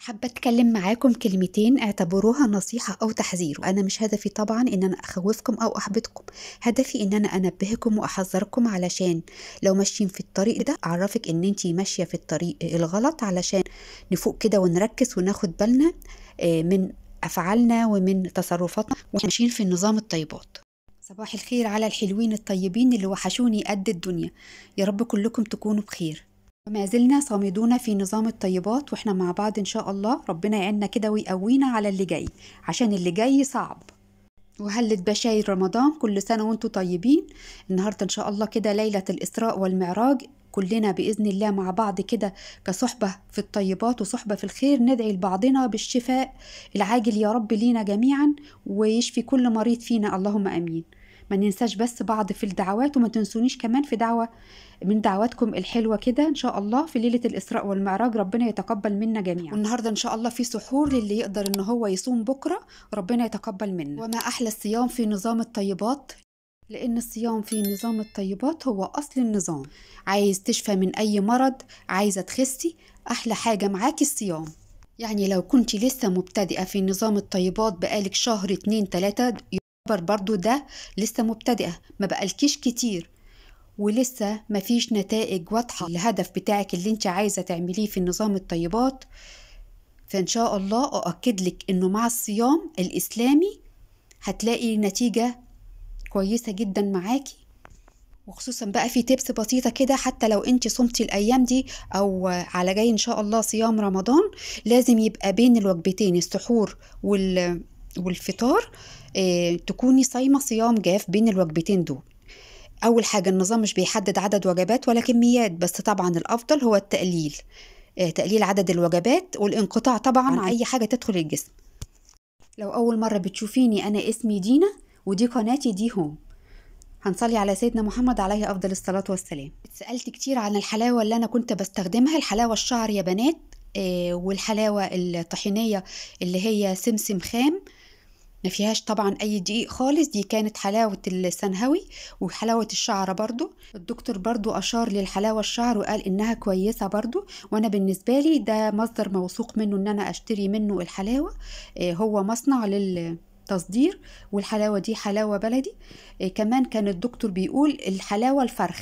حابة أتكلم معاكم كلمتين اعتبروها نصيحة أو تحذير وأنا مش هدفي طبعا إن أنا أخوفكم أو أحبطكم هدفي إن أنا أنبهكم وأحذركم علشان لو ماشيين في الطريق ده أعرفك إن أنتي ماشية في الطريق الغلط علشان نفوق كده ونركز وناخد بالنا آه، من أفعالنا ومن تصرفاتنا وماشيين في النظام الطيبات صباح الخير على الحلوين الطيبين اللي وحشوني قد الدنيا يا رب كلكم تكونوا بخير ما زلنا صامدون في نظام الطيبات واحنا مع بعض ان شاء الله ربنا يعيننا كده ويقوينا على اللي جاي عشان اللي جاي صعب وهلة بشاير رمضان كل سنة وانتم طيبين النهاردة ان شاء الله كده ليلة الإسراء والمعراج كلنا بإذن الله مع بعض كده كصحبة في الطيبات وصحبة في الخير ندعي لبعضنا بالشفاء العاجل يا رب لينا جميعا ويشفي كل مريض فينا اللهم أمين ما ننساش بس بعض في الدعوات وما تنسونيش كمان في دعوة من دعواتكم الحلوة كده إن شاء الله في ليلة الإسراء والمعراج ربنا يتقبل منا جميعا والنهاردة إن شاء الله في سحور للي يقدر إن هو يصوم بكرة ربنا يتقبل منا وما أحلى الصيام في نظام الطيبات لأن الصيام في نظام الطيبات هو أصل النظام عايز تشفى من أي مرض عايزة تخسي أحلى حاجة معاكي الصيام يعني لو كنت لسه مبتدئة في نظام الطيبات بقالك شهر اتنين تلاتة برضو ده لسه مبتدئة ما بقالكيش كتير ولسه مفيش نتائج واضحة للهدف بتاعك اللي انت عايزة تعمليه في النظام الطيبات فإن شاء الله أؤكد لك إنه مع الصيام الإسلامي هتلاقي نتيجة كويسة جدا معاكي وخصوصا بقى في تبس بسيطة كده حتى لو انت صمتي الأيام دي أو على جاي إن شاء الله صيام رمضان لازم يبقى بين الوجبتين السحور وال والفطار آه، تكوني صايمه صيام جاف بين الوجبتين دول اول حاجه النظام مش بيحدد عدد وجبات ولا كميات بس طبعا الافضل هو التقليل آه، تقليل عدد الوجبات والانقطاع طبعا عن اي حاجه تدخل الجسم لو اول مره بتشوفيني انا اسمي دينا ودي قناتي دي هوم هنصلي على سيدنا محمد عليه افضل الصلاه والسلام اتسالت كتير عن الحلاوه اللي انا كنت بستخدمها الحلاوه الشعر يا بنات آه، والحلاوه الطحينيه اللي هي سمسم خام ما فيهاش طبعا اي دقيق خالص دي كانت حلاوه السنهوي وحلاوه الشعر برضو الدكتور برضو اشار للحلاوه الشعر وقال انها كويسه برضو وانا بالنسبه لي ده مصدر موثوق منه ان انا اشتري منه الحلاوه آه، هو مصنع لل تصدير والحلاوة دي حلاوة بلدي آه، كمان كان الدكتور بيقول الحلاوة الفرخ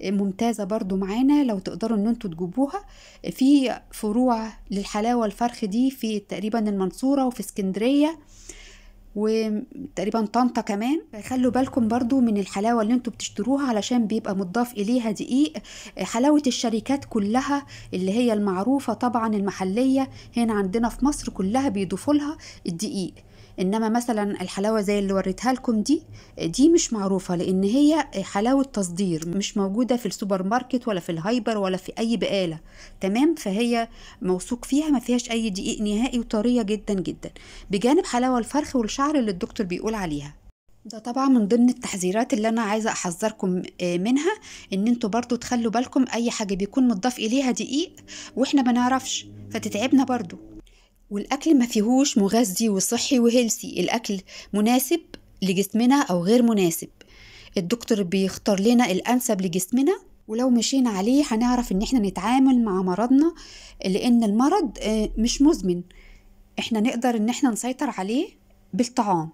آه، ممتازة برضو معانا لو تقدروا ان انتوا تجيبوها في فروع للحلاوة الفرخ دي في تقريبا المنصورة وفي اسكندرية وتقريبا طنطا كمان خلوا بالكم برضو من الحلاوة اللي انتوا بتشتروها علشان بيبقى مضاف اليها دقيق حلاوة الشركات كلها اللي هي المعروفة طبعا المحلية هنا عندنا في مصر كلها بيضيفوا لها الدقيق انما مثلا الحلاوه زي اللي وريتها لكم دي دي مش معروفه لان هي حلاوه تصدير مش موجوده في السوبر ماركت ولا في الهايبر ولا في اي بقاله تمام فهي موثوق فيها ما فيهاش اي دقيق نهائي وطريه جدا جدا بجانب حلاوه الفرخ والشعر اللي الدكتور بيقول عليها ده طبعا من ضمن التحذيرات اللي انا عايزه احذركم آه، منها ان انتوا برضو تخلوا بالكم اي حاجه بيكون متضاف اليها دقيق واحنا ما نعرفش فتتعبنا برضو والأكل ما فيهوش مغذي وصحي وهيلسي الأكل مناسب لجسمنا أو غير مناسب الدكتور بيختار لنا الأنسب لجسمنا ولو مشينا عليه هنعرف ان احنا نتعامل مع مرضنا لان المرض آه، مش مزمن احنا نقدر ان احنا نسيطر عليه بالطعام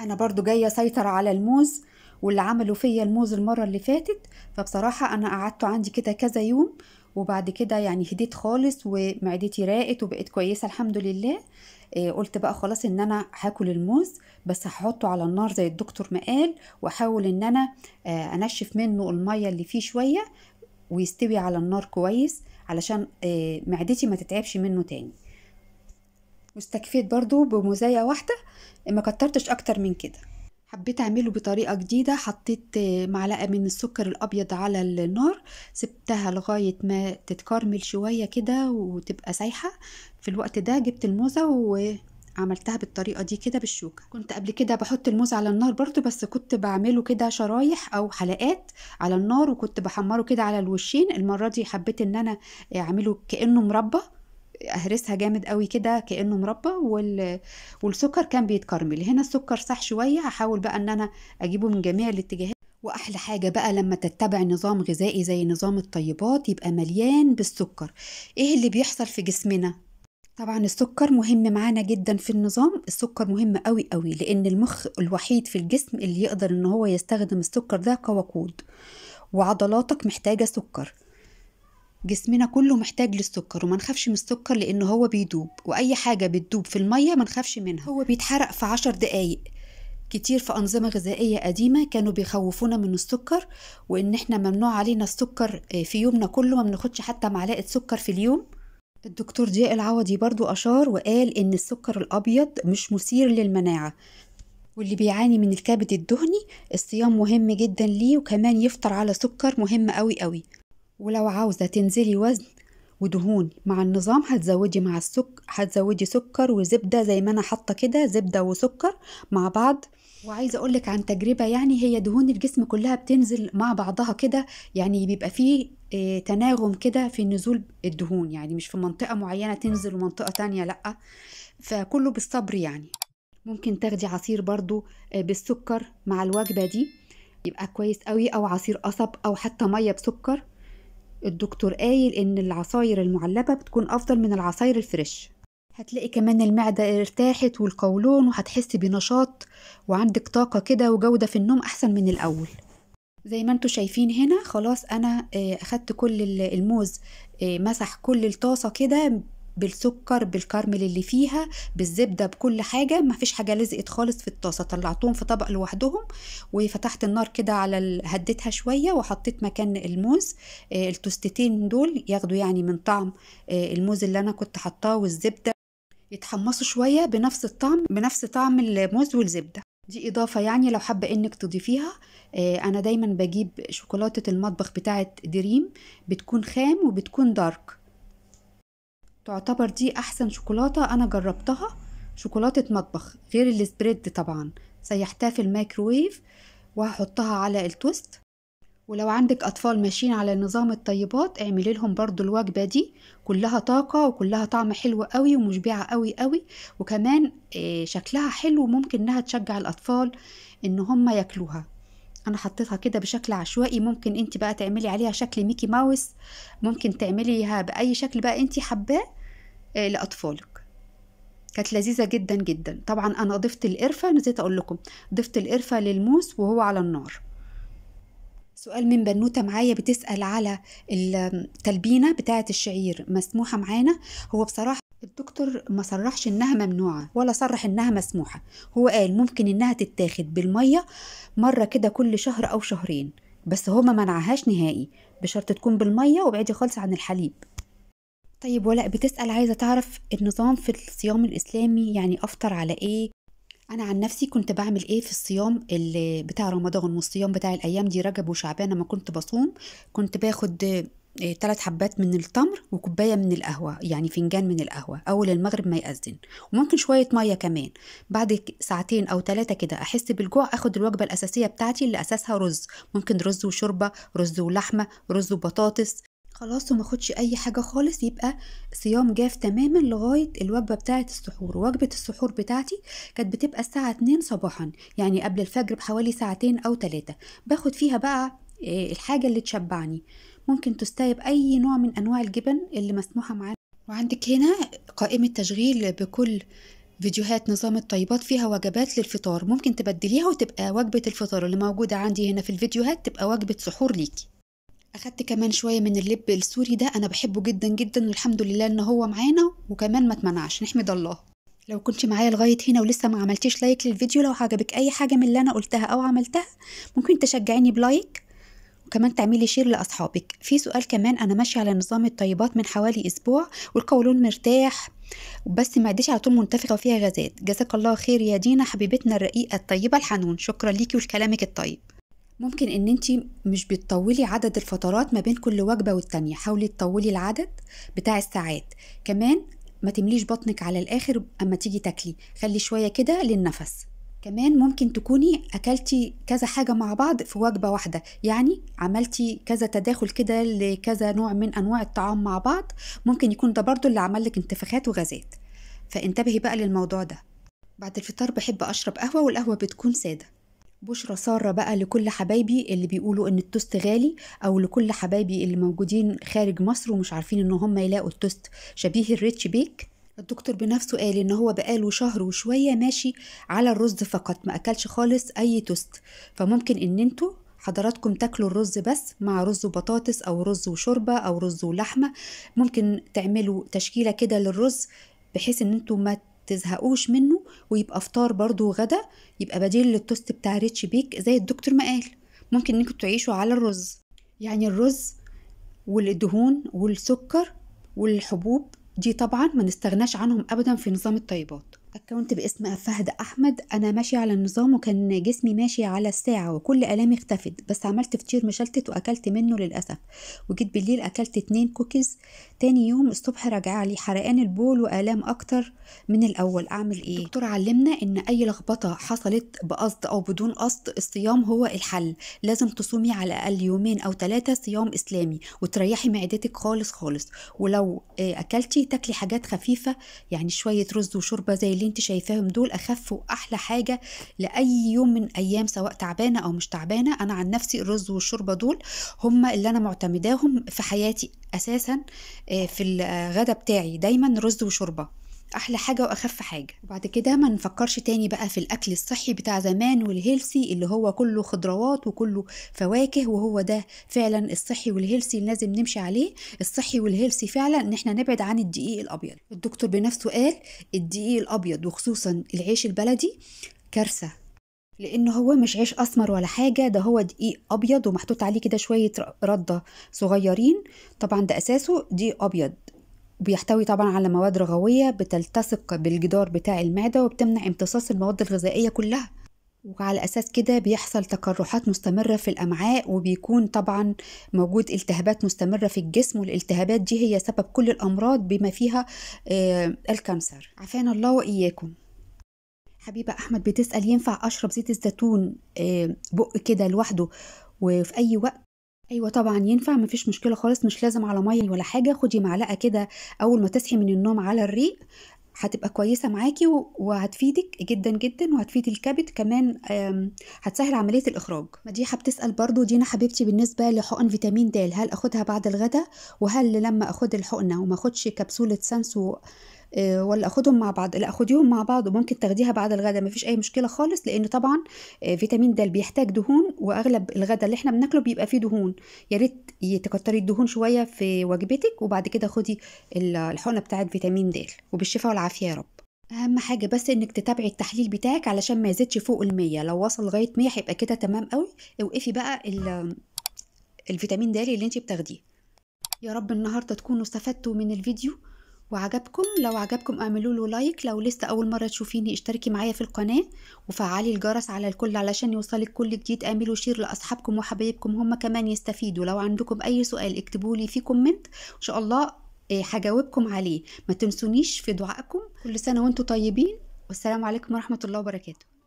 انا برضو جايه اسيطر على الموز واللي عملوا فيا الموز المره اللي فاتت فبصراحه انا قعدته عندي كده كذا يوم وبعد كده يعني هديت خالص ومعدتي راقت وبقت كويسه الحمد لله آه، قلت بقى خلاص ان انا هاكل الموز بس هحطه على النار زي الدكتور ما قال واحاول ان انا آه، انشف منه الميه اللي فيه شويه ويستوي على النار كويس علشان آه، معدتي ما تتعبش منه تاني واستكفيت برضو بمزايا واحده ما كترتش اكتر من كده حبيت اعمله بطريقه جديده حطيت معلقه من السكر الابيض على النار سبتها لغايه ما تتكرمل شويه كده وتبقى سايحه في الوقت ده جبت الموزه و عملتها بالطريقة دي كده بالشوكة كنت قبل كده بحط الموز على النار برضو بس كنت بعمله كده شرايح او حلقات على النار وكنت بحمره كده على الوشين المرة دي حبيت ان انا اعمله كأنه مربى اهرسها جامد قوي كده كانه مربى وال... والسكر كان بيتكرمل هنا السكر صح شويه هحاول بقى ان انا اجيبه من جميع الاتجاهات واحلى حاجه بقى لما تتبع نظام غذائي زي نظام الطيبات يبقى مليان بالسكر ايه اللي بيحصل في جسمنا طبعا السكر مهم معانا جدا في النظام السكر مهم قوي قوي لان المخ الوحيد في الجسم اللي يقدر ان هو يستخدم السكر ده كوقود وعضلاتك محتاجه سكر جسمنا كله محتاج للسكر وما نخافش من السكر لأنه هو بيدوب وأي حاجة بتدوب في المية ما نخافش منها هو بيتحرق في عشر دقايق كتير في أنظمة غذائية قديمة كانوا بيخوفونا من السكر وإن إحنا ممنوع علينا السكر آه، في يومنا كله ما بناخدش حتى معلقة سكر في اليوم الدكتور ضياء العوضي برضو أشار وقال إن السكر الأبيض مش مثير للمناعة واللي بيعاني من الكبد الدهني الصيام مهم جدا ليه وكمان يفطر على سكر مهم قوي قوي ولو عاوزة تنزلي وزن ودهون مع النظام هتزودي مع السكر هتزودي سكر وزبدة زي ما أنا حاطة كده زبدة وسكر مع بعض وعايزه أقولك عن تجربه يعني هي دهون الجسم كلها بتنزل مع بعضها كده يعني بيبقى فيه آه، تناغم كده في نزول الدهون يعني مش في منطقه معينه تنزل ومنطقه تانية لا فكله بالصبر يعني ممكن تاخدي عصير برضو آه، بالسكر مع الوجبه دي يبقى كويس قوي او عصير قصب او حتى ميه بسكر الدكتور قايل ان العصاير المعلبه بتكون افضل من العصاير الفريش هتلاقي كمان المعدة ارتاحت والقولون وهتحس بنشاط وعندك طاقة كده وجودة في النوم أحسن من الأول زي ما انتوا شايفين هنا خلاص انا آه، اخدت كل الموز آه، مسح كل الطاسه كده بالسكر بالكارميل اللي فيها بالزبده بكل حاجه ما فيش حاجه لزقت خالص في الطاسه طلعتهم في طبق لوحدهم وفتحت النار كده على ال... هديتها شويه وحطيت مكان الموز آه التوستتين دول ياخدوا يعني من طعم آه الموز اللي انا كنت حطاه والزبده يتحمصوا شويه بنفس الطعم بنفس طعم الموز والزبده دي إضافة يعني لو حابة إنك تضيفيها آه أنا دايما بجيب شوكولاتة المطبخ بتاعة دريم بتكون خام وبتكون دارك تعتبر دي احسن شوكولاته انا جربتها شوكولاته مطبخ غير السبريد طبعا سيحتها في الميكروويف وهحطها على التوست ولو عندك أطفال ماشيين على نظام الطيبات اعملي لهم برضو الوجبة دي كلها طاقة وكلها طعم حلو قوي ومشبعة قوي قوي وكمان آه، شكلها حلو ممكن انها تشجع الأطفال ان هم ياكلوها انا حطيتها كده بشكل عشوائي ممكن انت بقى تعملي عليها شكل ميكي ماوس ممكن تعمليها باي شكل بقى انت حباه آه، لاطفالك كانت لذيذة جدا جدا طبعا انا ضفت القرفة نسيت اقول لكم ضفت القرفة للموس وهو على النار سؤال من بنوتة معايا بتسأل على التلبينة بتاعة الشعير مسموحة معانا هو بصراحة الدكتور ما صرحش انها ممنوعه ولا صرح انها مسموحه هو قال ممكن انها تتاخد بالميه مره كده كل شهر او شهرين بس هما منعهاش نهائي بشرط تكون بالميه وبعدي خالص عن الحليب طيب ولا بتسال عايزه تعرف النظام في الصيام الاسلامي يعني افطر على ايه انا عن نفسي كنت بعمل ايه في الصيام اللي بتاع رمضان والصيام بتاع الايام دي رجب وشعبان لما كنت بصوم كنت باخد ثلاث إيه، حبات من التمر وكوبايه من القهوه يعني فنجان من القهوه اول المغرب ما يأذن وممكن شويه ميه كمان بعد ساعتين او ثلاثه كده احس بالجوع اخد الوجبه الاساسيه بتاعتي اللي اساسها رز ممكن رز وشوربه رز ولحمه رز وبطاطس خلاص وما اخدش اي حاجه خالص يبقى صيام جاف تماما لغايه الوجبه بتاعه السحور وجبه السحور بتاعتي كانت بتبقى الساعه 2 صباحا يعني قبل الفجر بحوالي ساعتين او ثلاثه باخد فيها بقى إيه، الحاجه اللي تشبعني ممكن تستايب أي نوع من أنواع الجبن اللي مسموحة معانا وعندك هنا قائمة تشغيل بكل فيديوهات نظام الطيبات فيها وجبات للفطار ممكن تبدليها وتبقى وجبة الفطار اللي موجودة عندي هنا في الفيديوهات تبقى وجبة سحور ليكي أخدت كمان شوية من اللب السوري ده أنا بحبه جدا جدا والحمد لله إن هو معانا وكمان ما اتمنعش نحمد الله لو كنت معايا لغاية هنا ولسه ما عملتيش لايك للفيديو لو عجبك أي حاجة من اللي أنا قلتها أو عملتها ممكن تشجعيني بلايك وكمان تعملي شير لاصحابك في سؤال كمان انا ماشيه على نظام الطيبات من حوالي اسبوع والقولون مرتاح بس ما عديش على طول منتفخه وفيها غازات جزاك الله خير يا دينا حبيبتنا الرقيقه الطيبه الحنون شكرا ليكي ولكلامك الطيب ممكن ان انت مش بتطولي عدد الفترات ما بين كل وجبه والتانيه حاولي تطولي العدد بتاع الساعات كمان ما تمليش بطنك على الاخر اما تيجي تاكلي خلي شويه كده للنفس كمان ممكن تكوني اكلتي كذا حاجه مع بعض في وجبه واحده يعني عملتي كذا تداخل كده لكذا نوع من انواع الطعام مع بعض ممكن يكون ده برضو اللي عمل لك انتفاخات وغازات فانتبهي بقى للموضوع ده بعد الفطار بحب اشرب قهوه والقهوه بتكون ساده بشرى سارة بقى لكل حبايبي اللي بيقولوا ان التوست غالي او لكل حبايبي اللي موجودين خارج مصر ومش عارفين ان هم يلاقوا التوست شبيه الريتش بيك الدكتور بنفسه قال ان هو بقاله شهر وشويه ماشي على الرز فقط ما اكلش خالص اي توست فممكن ان انتوا حضراتكم تاكلوا الرز بس مع رز وبطاطس او رز وشوربه او رز ولحمه ممكن تعملوا تشكيله كده للرز بحيث ان انتوا ما تزهقوش منه ويبقى فطار برضو وغدا يبقى بديل للتوست بتاع ريتش بيك زي الدكتور ما قال ممكن انكم تعيشوا على الرز يعني الرز والدهون والسكر والحبوب دي طبعا ما نستغناش عنهم أبدا في نظام الطيبات اكونت باسم فهد احمد انا ماشيه على النظام وكان جسمي ماشي على الساعه وكل الامي اختفت بس عملت فطير مشلتت واكلت منه للاسف وجيت بالليل اكلت اتنين كوكيز تاني يوم الصبح راجعه لي حرقان البول والام اكتر من الاول اعمل ايه دكتور علمنا ان اي لخبطه حصلت بقصد او بدون قصد الصيام هو الحل لازم تصومي على الاقل يومين او ثلاثه صيام اسلامي وتريحي معدتك خالص خالص ولو آه، اكلتي تاكلي حاجات خفيفه يعني شويه رز وشوربه زي اللي انت شايفاهم دول اخف واحلى حاجه لاي يوم من ايام سواء تعبانه او مش تعبانه انا عن نفسي الرز والشوربه دول هم اللي انا معتمداهم في حياتي اساسا آه، في الغدا آه، بتاعي دايما رز وشوربه احلى حاجه واخف حاجه وبعد كده ما نفكرش تاني بقى في الاكل الصحي بتاع زمان والهيلسي اللي هو كله خضروات وكله فواكه وهو ده فعلا الصحي والهيلسي اللي لازم نمشي عليه الصحي والهيلسي فعلا ان احنا نبعد عن الدقيق الابيض الدكتور بنفسه قال الدقيق الابيض وخصوصا العيش البلدي كارثه لان هو مش عيش اسمر ولا حاجه ده هو دقيق ابيض ومحطوط عليه كده شويه رده صغيرين طبعا ده اساسه دقيق ابيض وبيحتوي طبعا على مواد رغوية بتلتصق بالجدار بتاع المعدة وبتمنع امتصاص المواد الغذائية كلها وعلى أساس كده بيحصل تقرحات مستمرة في الأمعاء وبيكون طبعا موجود التهابات مستمرة في الجسم والالتهابات دي هي سبب كل الأمراض بما فيها آه الكانسر عافانا الله وإياكم حبيبة أحمد بتسأل ينفع أشرب زيت الزيتون آه بق كده لوحده وفي أي وقت ايوه طبعا ينفع مفيش مشكله خالص مش لازم على ميه ولا حاجه خدي معلقه كده اول ما تصحي من النوم على الريق هتبقى كويسه معاكي وهتفيدك جدا جدا وهتفيد الكبد كمان هتسهل عمليه الاخراج مديحه بتسال برضو دينا حبيبتي بالنسبه لحقن فيتامين د هل اخدها بعد الغداء وهل لما اخد الحقنه وما اخدش كبسوله سانسو آه، ولا اخدهم مع بعض لا خديهم مع بعض وممكن تاخديها بعد الغدا مفيش اي مشكله خالص لان طبعا آه، فيتامين د بيحتاج دهون واغلب الغدا اللي احنا بناكله بيبقى فيه دهون يا ريت تكتري الدهون شويه في وجبتك وبعد كده خدي الحقنه بتاعه فيتامين د وبالشفاء والعافيه يا رب اهم حاجه بس انك تتابعي التحليل بتاعك علشان ما يزيدش فوق المية لو وصل لغايه 100 هيبقى كده تمام قوي اوقفي بقى الفيتامين د اللي انت بتاخديه يا رب النهارده تكونوا استفدتوا من الفيديو وعجبكم لو عجبكم اعملوا له لايك لو لسه اول مره تشوفيني اشتركي معايا في القناه وفعلي الجرس على الكل علشان يوصلك كل جديد اعملوا شير لاصحابكم وحبايبكم هم كمان يستفيدوا لو عندكم اي سؤال اكتبوا لي في كومنت ان شاء الله آه، هجاوبكم عليه ما تنسونيش في دعائكم كل سنه وانتم طيبين والسلام عليكم ورحمه الله وبركاته